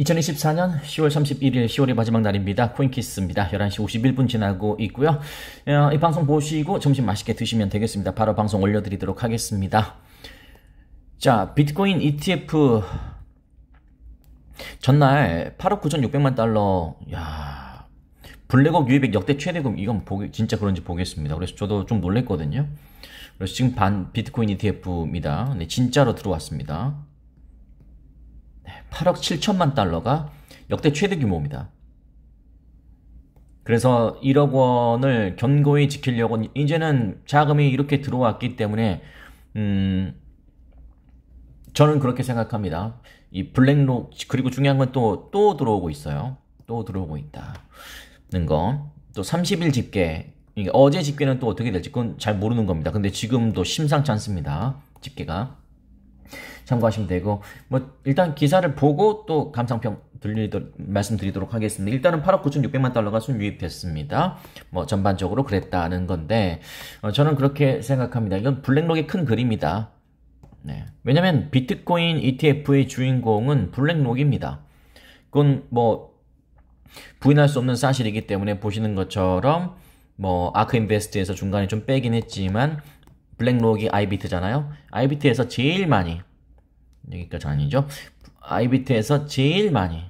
2024년 10월 31일 10월의 마지막 날입니다. 코인키스입니다. 11시 51분 지나고 있고요. 어, 이 방송 보시고 점심 맛있게 드시면 되겠습니다. 바로 방송 올려드리도록 하겠습니다. 자, 비트코인 ETF 전날 8억 9,600만 달러 야 블랙업 유입액 역대 최대금 이건 보기, 진짜 그런지 보겠습니다. 그래서 저도 좀 놀랬거든요. 그래서 지금 반 비트코인 ETF입니다. 네, 진짜로 들어왔습니다. 8억 7천만 달러가 역대 최대 규모입니다. 그래서 1억 원을 견고히 지키려고 이제는 자금이 이렇게 들어왔기 때문에 음 저는 그렇게 생각합니다. 이 블랙록 그리고 중요한 건 또또 또 들어오고 있어요. 또 들어오고 있다는 거. 또 30일 집계 어제 집계는 또 어떻게 될지 그건 잘 모르는 겁니다. 근데 지금도 심상치 않습니다. 집계가. 참고하시면 되고 뭐 일단 기사를 보고 또 감상평 들리도, 말씀드리도록 하겠습니다. 일단은 8억 9,600만 달러가 순유입됐습니다. 뭐 전반적으로 그랬다는 건데 어, 저는 그렇게 생각합니다. 이건 블랙록의 큰 그림이다. 네. 왜냐면 비트코인 ETF의 주인공은 블랙록입니다. 그건 뭐 부인할 수 없는 사실이기 때문에 보시는 것처럼 뭐 아크 인베스트에서 중간에 좀 빼긴 했지만 블랙록이 아이비트잖아요. 아이비트에서 제일 많이 여기까지 아니죠. 아이비트에서 제일 많이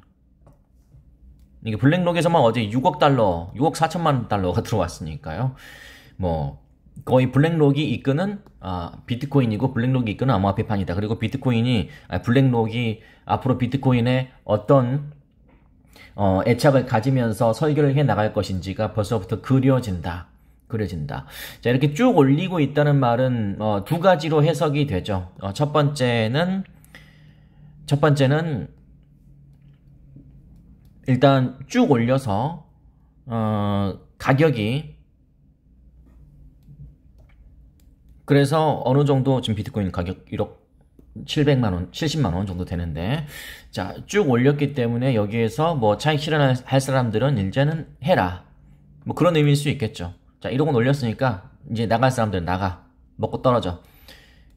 이게 블랙록에서만 어제 6억 달러, 6억 4천만 달러가 들어왔으니까요. 뭐 거의 블랙록이 이끄는 아, 비트코인이고 블랙록이 이끄는 암호화폐판이다. 그리고 비트코인이 아, 블랙록이 앞으로 비트코인의 어떤 어, 애착을 가지면서 설계를 해 나갈 것인지가 벌써부터 그려진다. 그려진다. 자 이렇게 쭉 올리고 있다는 말은 어, 두 가지로 해석이 되죠. 어, 첫 번째는 첫 번째는 일단 쭉 올려서 어, 가격이 그래서 어느 정도 지금 비트코인 가격 1억 700만 원, 70만 원 정도 되는데 자, 쭉 올렸기 때문에 여기에서 뭐 차익 실현할 사람들은 이제는 해라. 뭐 그런 의미일 수 있겠죠. 자, 1억은 올렸으니까 이제 나갈 사람들은 나가. 먹고 떨어져.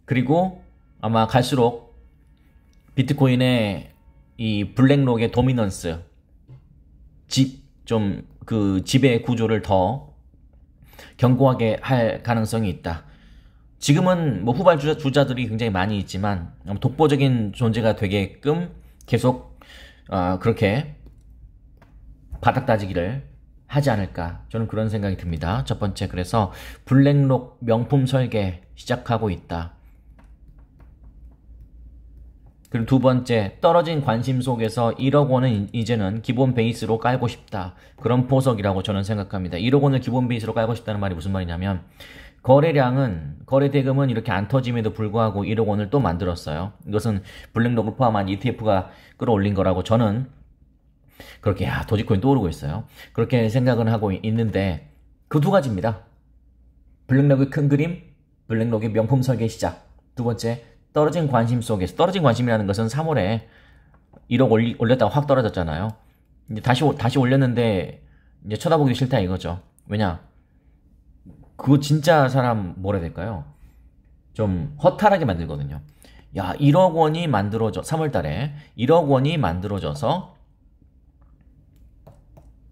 그리고 아마 갈수록 비트코인의 이 블랙록의 도미넌스 집 좀그 지배 구조를 더 견고하게 할 가능성이 있다. 지금은 뭐 후발 주자, 들이 굉장히 많이 있지만 독보적인 존재가 되게끔 계속 어, 그렇게 바닥 다지기를 하지 않을까 저는 그런 생각이 듭니다. 첫 번째 그래서 블랙록 명품 설계 시작하고 있다. 그리고 두 번째, 떨어진 관심 속에서 1억 원은 이제는 기본 베이스로 깔고 싶다. 그런 포석이라고 저는 생각합니다. 1억 원을 기본 베이스로 깔고 싶다는 말이 무슨 말이냐면, 거래량은, 거래 대금은 이렇게 안 터짐에도 불구하고 1억 원을 또 만들었어요. 이것은 블랙록을 포함한 ETF가 끌어올린 거라고 저는 그렇게, 야, 도지코인 또 오르고 있어요. 그렇게 생각은 하고 있는데, 그 두 가지입니다. 블랙록의 큰 그림, 블랙록의 명품 설계 시작. 두 번째, 떨어진 관심 속에서 떨어진 관심이라는 것은 3월에 1억 올리, 올렸다가 확 떨어졌잖아요. 이제 다시 다시 올렸는데 이제 쳐다보기 싫다 이거죠. 왜냐? 그거 진짜 사람 뭐라 해야 될까요? 좀 허탈하게 만들거든요. 야, 1억 원이 만들어져 3월 달에 1억 원이 만들어져서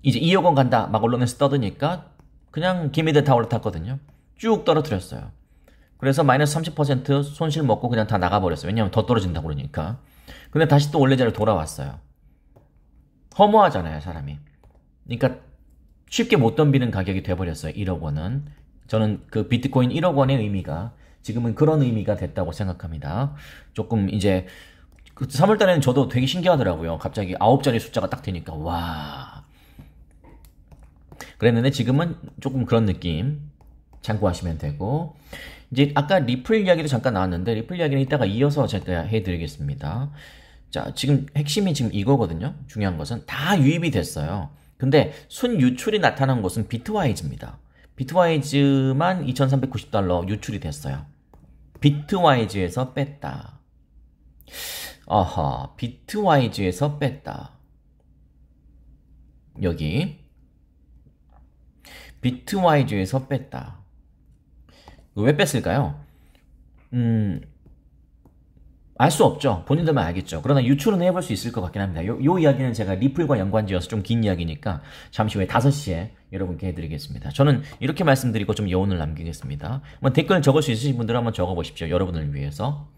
이제 2억 원 간다 막 언론에서 떠드니까 그냥 기미들타 올라탔거든요. 쭉 떨어뜨렸어요. 그래서 마이너스 30% 손실 먹고 그냥 다 나가버렸어요. 왜냐면 하더 떨어진다고 그러니까. 근데 다시 또 원래 자리로 돌아왔어요. 허무하잖아요, 사람이. 그러니까 쉽게 못 덤비는 가격이 돼버렸어요. 1억 원은. 저는 그 비트코인 1억 원의 의미가 지금은 그런 의미가 됐다고 생각합니다. 조금 이제 3월 그 달에는 저도 되게 신기하더라고요. 갑자기 9자리 숫자가 딱 되니까 와. 그랬는데 지금은 조금 그런 느낌 참고하시면 되고 이제 아까 리플 이야기도 잠깐 나왔는데 리플 이야기는 이따가 이어서 제가 해드리겠습니다. 자, 지금 핵심이 지금 이거거든요. 중요한 것은 다 유입이 됐어요. 근데 순 유출이 나타난 것은 비트와이즈입니다. 비트와이즈만 2,390달러 유출이 됐어요. 비트와이즈에서 뺐다. 아하, 비트와이즈에서 뺐다. 여기 비트와이즈에서 뺐다. 왜 뺐을까요? 음, 알 수 없죠. 본인들만 알겠죠. 그러나 유출은 해볼 수 있을 것 같긴 합니다. 요, 요 이야기는 제가 리플과 연관지어서 좀 긴 이야기니까 잠시 후에 5시에 여러분께 해드리겠습니다. 저는 이렇게 말씀드리고 좀 여운을 남기겠습니다. 한번 댓글 적을 수 있으신 분들 한번 적어보십시오. 여러분을 위해서.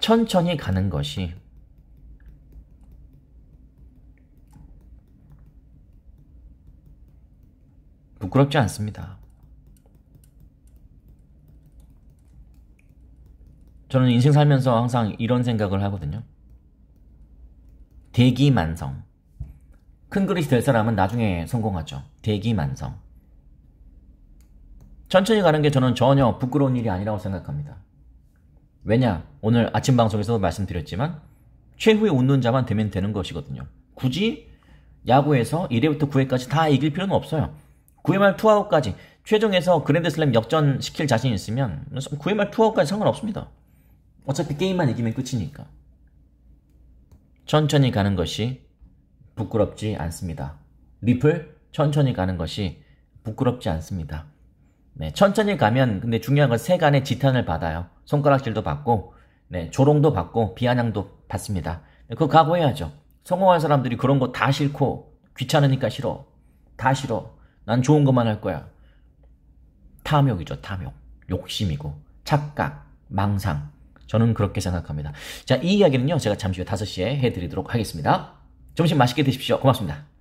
천천히 가는 것이 부끄럽지 않습니다. 저는 인생 살면서 항상 이런 생각을 하거든요. 대기만성. 큰 그릇이 될 사람은 나중에 성공하죠. 대기만성. 천천히 가는 게 저는 전혀 부끄러운 일이 아니라고 생각합니다. 왜냐, 오늘 아침 방송에서도 말씀드렸지만, 최후의 웃는 자만 되면 되는 것이거든요. 굳이 야구에서 1회부터 9회까지 다 이길 필요는 없어요. 9회말 투아웃까지 최종에서 그랜드슬램 역전시킬 자신 있으면 9회말 투아웃까지 상관없습니다. 어차피 게임만 이기면 끝이니까. 천천히 가는 것이 부끄럽지 않습니다. 리플 천천히 가는 것이 부끄럽지 않습니다. 네, 천천히 가면 근데 중요한 건 세간의 지탄을 받아요. 손가락질도 받고 네, 조롱도 받고 비아냥도 받습니다. 네, 그거 각오해야죠. 성공한 사람들이 그런 거 다 싫고 귀찮으니까 싫어. 다 싫어. 난 좋은 것만 할 거야. 탐욕이죠, 탐욕. 욕심이고, 착각, 망상. 저는 그렇게 생각합니다. 자, 이 이야기는요, 제가 잠시 후 5시에 해드리도록 하겠습니다. 점심 맛있게 드십시오. 고맙습니다.